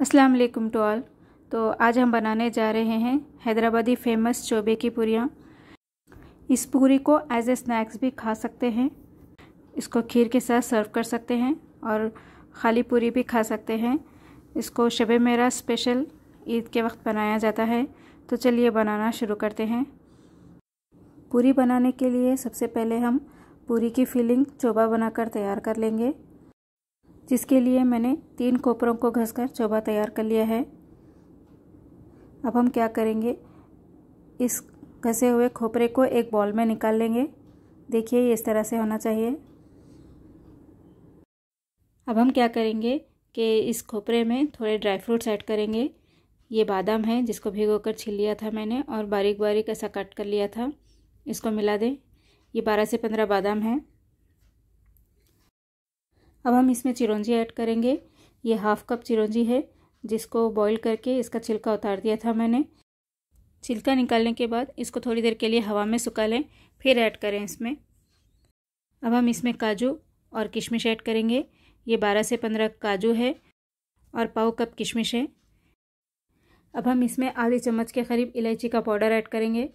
अस्सलाम वालेकुम to all तो आज हम बनाने जा रहे हैं हैदराबादी फेमस चोबे की पूरियाँ इस पूरी को एज ए स्नैक्स भी खा सकते हैं इसको खीर के साथ सर्व कर सकते हैं और खाली पूरी भी खा सकते हैं इसको शब मेरा स्पेशल ईद के वक्त बनाया जाता है तो चलिए बनाना शुरू करते हैं पूरी बनाने के लिए सबसे पहले हम पूरी की फिलिंग चोबा बनाकर तैयार कर लेंगे जिसके लिए मैंने तीन कोपरों को घसकर चोबा तैयार कर लिया है अब हम क्या करेंगे इस घसे हुए खोपरे को एक बॉल में निकाल लेंगे देखिए इस तरह से होना चाहिए अब हम क्या करेंगे कि इस खोपरे में थोड़े ड्राई फ्रूट्स ऐड करेंगे ये बादाम है जिसको भिगोकर छील लिया था मैंने और बारीक बारीक ऐसा कट कर लिया था इसको मिला दें ये बारह से पंद्रह बादाम है अब हम इसमें चिरौंजी ऐड करेंगे ये हाफ कप चिरौंजी है जिसको बॉईल करके इसका छिलका उतार दिया था मैंने छिलका निकालने के बाद इसको थोड़ी देर के लिए हवा में सुखा लें फिर ऐड करें इसमें अब हम इसमें काजू और किशमिश ऐड करेंगे ये बारह से पंद्रह काजू है और पाव कप किशमिश है अब हम इसमें आधी चम्मच के करीब इलायची का पाउडर ऐड करेंगे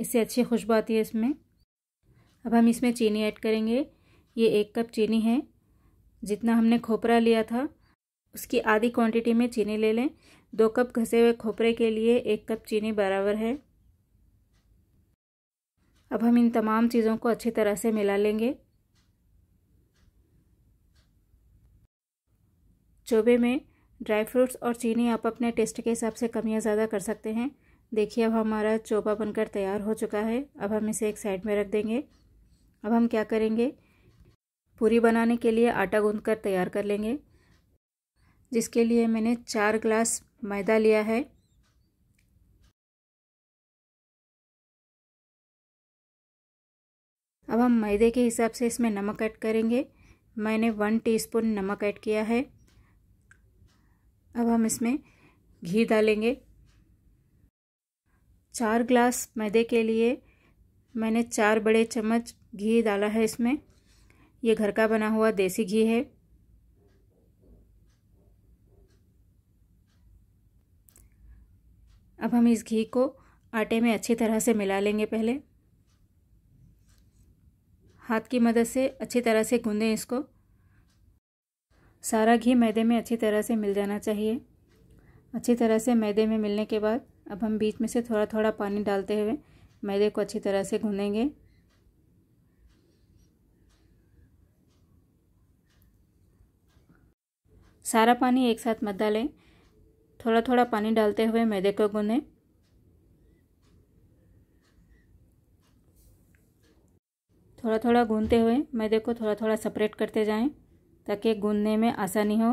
इससे अच्छी खुशबू आती है इसमें अब हम इसमें चीनी ऐड करेंगे ये एक कप चीनी है जितना हमने खोपरा लिया था उसकी आधी क्वांटिटी में चीनी ले लें दो कप घसे हुए खोपरे के लिए एक कप चीनी बराबर है अब हम इन तमाम चीज़ों को अच्छी तरह से मिला लेंगे चोबे में ड्राई फ्रूट्स और चीनी आप अपने टेस्ट के हिसाब से कम या ज़्यादा कर सकते हैं देखिए अब हमारा चोबा बनकर तैयार हो चुका है अब हम इसे एक साइड में रख देंगे अब हम क्या करेंगे पूरी बनाने के लिए आटा गूंद कर तैयार कर लेंगे जिसके लिए मैंने चार ग्लास मैदा लिया है अब हम मैदे के हिसाब से इसमें नमक ऐड करेंगे मैंने वन टीस्पून नमक ऐड किया है अब हम इसमें घी डालेंगे चार ग्लास मैदे के लिए मैंने चार बड़े चम्मच घी डाला है इसमें ये घर का बना हुआ देसी घी है अब हम इस घी को आटे में अच्छी तरह से मिला लेंगे पहले हाथ की मदद से अच्छी तरह से गूंदें इसको सारा घी मैदे में अच्छी तरह से मिल जाना चाहिए अच्छी तरह से मैदे में मिलने के बाद अब हम बीच में से थोड़ा थोड़ा पानी डालते हुए मैदे को अच्छी तरह से गूंदेंगे सारा पानी एक साथ मत डालें थोड़ा थोड़ा पानी डालते हुए मैदे को गूंदें थोड़ा थोड़ा गूंदते हुए मैदे को थोड़ा थोड़ा सेपरेट करते जाएं ताकि गूंदने में आसानी हो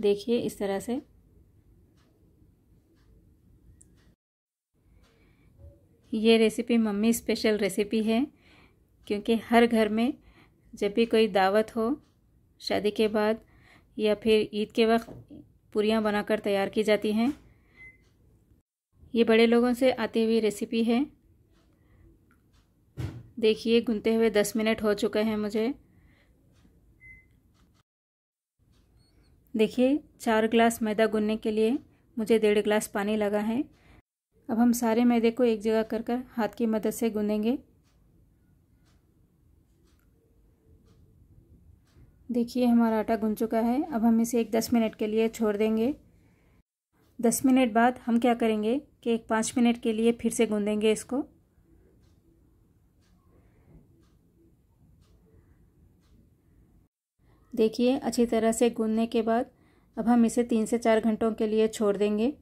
देखिए इस तरह से ये रेसिपी मम्मी स्पेशल रेसिपी है क्योंकि हर घर में जब भी कोई दावत हो शादी के बाद या फिर ईद के वक्त पूरियाँ बनाकर तैयार की जाती हैं ये बड़े लोगों से आती हुई रेसिपी है देखिए गुनते हुए दस मिनट हो चुके हैं मुझे देखिए चार ग्लास मैदा गुनने के लिए मुझे डेढ़ ग्लास पानी लगा है अब हम सारे मैदे को एक जगह कर कर हाथ की मदद से गूंदेंगे देखिए हमारा आटा गुन चुका है अब हम इसे एक दस मिनट के लिए छोड़ देंगे दस मिनट बाद हम क्या करेंगे कि एक पाँच मिनट के लिए फिर से गूंदेंगे इसको देखिए अच्छी तरह से गूंदने के बाद अब हम इसे तीन से चार घंटों के लिए छोड़ देंगे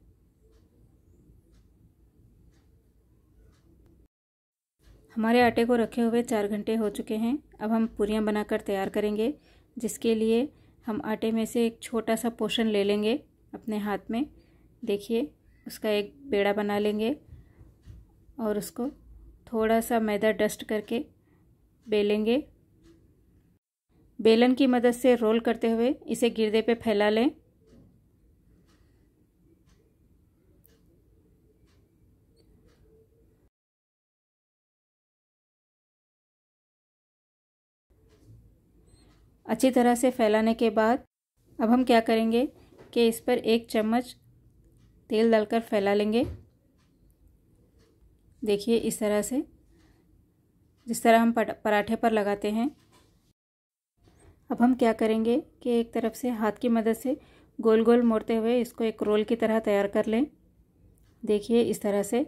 हमारे आटे को रखे हुए चार घंटे हो चुके हैं अब हम पूरियाँ बनाकर तैयार करेंगे जिसके लिए हम आटे में से एक छोटा सा पोर्शन ले लेंगे अपने हाथ में देखिए उसका एक पेड़ा बना लेंगे और उसको थोड़ा सा मैदा डस्ट करके बेलेंगे बेलन की मदद से रोल करते हुए इसे गिरदे पे फैला लें अच्छी तरह से फैलाने के बाद अब हम क्या करेंगे कि इस पर एक चम्मच तेल डालकर फैला लेंगे देखिए इस तरह से जिस तरह हम पराठे पर लगाते हैं अब हम क्या करेंगे कि एक तरफ से हाथ की मदद से गोल गोल मोड़ते हुए इसको एक रोल की तरह तैयार कर लें देखिए इस तरह से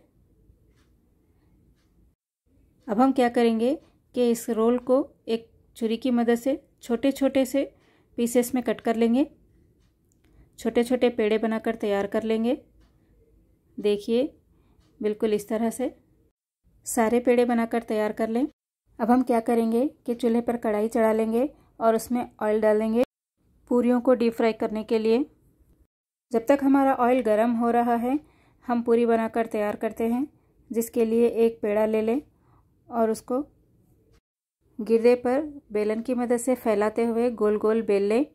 अब हम क्या करेंगे कि इस रोल को एक छुरी की मदद से छोटे छोटे से पीसेस में कट कर लेंगे छोटे छोटे पेड़े बनाकर तैयार कर लेंगे देखिए बिल्कुल इस तरह से सारे पेड़े बनाकर तैयार कर लें अब हम क्या करेंगे कि चूल्हे पर कढ़ाई चढ़ा लेंगे और उसमें ऑयल डालेंगे पूरियों को डीप फ्राई करने के लिए जब तक हमारा ऑयल गर्म हो रहा है हम पूरी बनाकर तैयार करते हैं जिसके लिए एक पेड़ा ले लें और उसको गिरदे पर बेलन की मदद से फैलाते हुए गोल गोल बेल लें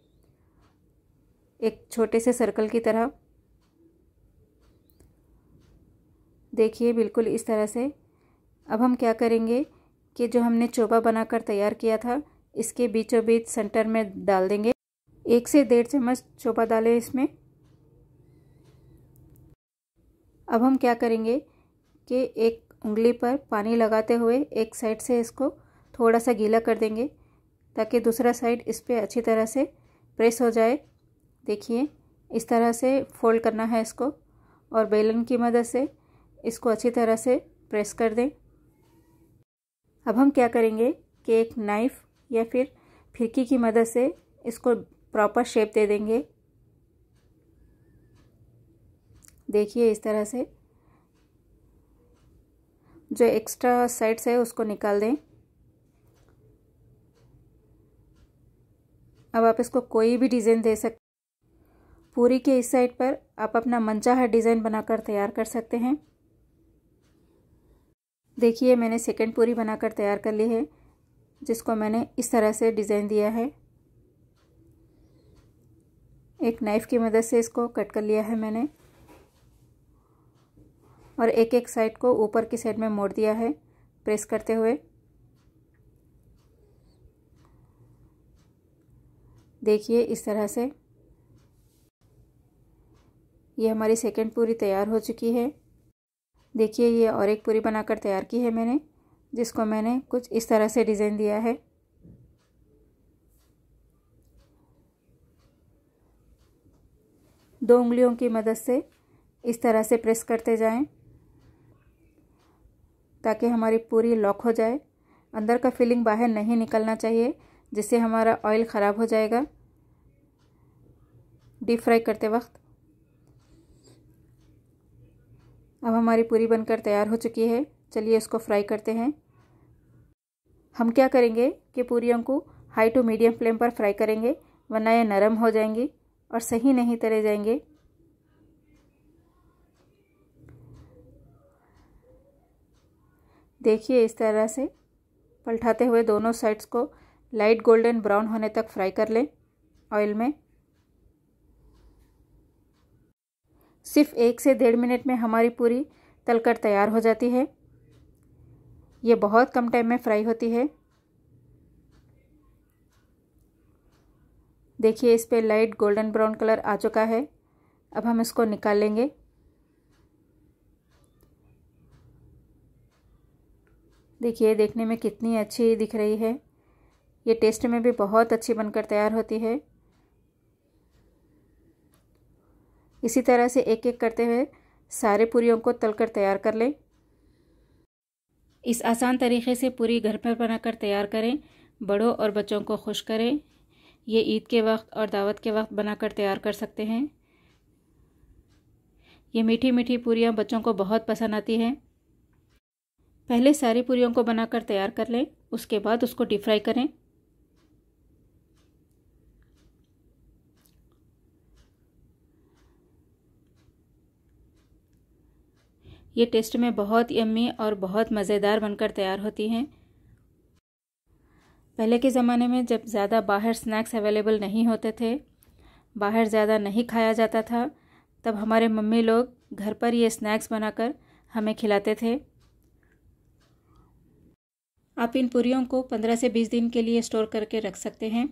एक छोटे से सर्कल की तरह देखिए बिल्कुल इस तरह से अब हम क्या करेंगे कि जो हमने चोबा बनाकर तैयार किया था इसके बीचों बीच सेंटर में डाल देंगे एक से डेढ़ चम्मच चोबा डालें इसमें अब हम क्या करेंगे कि एक उंगली पर पानी लगाते हुए एक साइड से इसको थोड़ा सा गीला कर देंगे ताकि दूसरा साइड इस पर अच्छी तरह से प्रेस हो जाए देखिए इस तरह से फोल्ड करना है इसको और बेलन की मदद से इसको अच्छी तरह से प्रेस कर दें अब हम क्या करेंगे कि एक नाइफ़ या फिर फिरकी की मदद से इसको प्रॉपर शेप दे देंगे देखिए इस तरह से जो एक्स्ट्रा साइड्स है उसको निकाल दें अब आप इसको कोई भी डिज़ाइन दे सकते पूरी के इस साइड पर आप अपना मनचाहा डिज़ाइन बनाकर तैयार कर सकते हैं देखिए मैंने सेकंड पूरी बनाकर तैयार कर ली है जिसको मैंने इस तरह से डिज़ाइन दिया है एक नाइफ़ की मदद से इसको कट कर लिया है मैंने और एक एक साइड को ऊपर की साइड में मोड़ दिया है प्रेस करते हुए देखिए इस तरह से ये हमारी सेकेंड पूरी तैयार हो चुकी है देखिए ये और एक पूरी बनाकर तैयार की है मैंने जिसको मैंने कुछ इस तरह से डिज़ाइन दिया है दो उंगलियों की मदद से इस तरह से प्रेस करते जाएं ताकि हमारी पूरी लॉक हो जाए अंदर का फीलिंग बाहर नहीं निकलना चाहिए जिससे हमारा ऑयल ख़राब हो जाएगा डीप फ्राई करते वक्त अब हमारी पूरी बनकर तैयार हो चुकी है चलिए इसको फ्राई करते हैं हम क्या करेंगे कि पूरियों को हाई टू मीडियम फ्लेम पर फ्राई करेंगे वरना ये नरम हो जाएंगी और सही नहीं तले जाएंगे देखिए इस तरह से पलटाते हुए दोनों साइड्स को लाइट गोल्डन ब्राउन होने तक फ्राई कर लें ऑयल में सिर्फ एक से डेढ़ मिनट में हमारी पूरी तलकर तैयार हो जाती है ये बहुत कम टाइम में फ्राई होती है देखिए इस पर लाइट गोल्डन ब्राउन कलर आ चुका है अब हम इसको निकाल लेंगे देखिए देखने में कितनी अच्छी दिख रही है ये टेस्ट में भी बहुत अच्छी बनकर तैयार होती है इसी तरह से एक एक करते हुए सारे पूरियों को तलकर तैयार कर लें इस आसान तरीके से पूरी घर पर बनाकर तैयार करें बड़ों और बच्चों को खुश करें ये ईद के वक्त और दावत के वक्त बनाकर तैयार कर सकते हैं ये मीठी मीठी पूरियाँ बच्चों को बहुत पसंद आती हैं पहले सारी पूरियों को बनाकर तैयार कर लें उसके बाद उसको डीप फ्राई करें ये टेस्ट में बहुत यम्मी और बहुत मज़ेदार बनकर तैयार होती हैं पहले के ज़माने में जब ज़्यादा बाहर स्नैक्स अवेलेबल नहीं होते थे बाहर ज़्यादा नहीं खाया जाता था तब हमारे मम्मी लोग घर पर ये स्नैक्स बनाकर हमें खिलाते थे आप इन पूरियों को 15 से 20 दिन के लिए स्टोर करके रख सकते हैं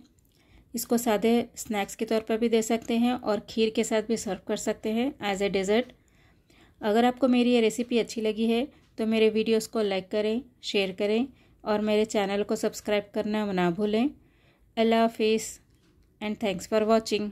इसको सादे स्नैक्स के तौर पर भी दे सकते हैं और खीर के साथ भी सर्व कर सकते हैं एज ए डेज़र्ट अगर आपको मेरी ये रेसिपी अच्छी लगी है तो मेरे वीडियोस को लाइक करें शेयर करें और मेरे चैनल को सब्सक्राइब करना ना भूलें अल्लाह हाफिज़ एंड थैंक्स फॉर वॉचिंग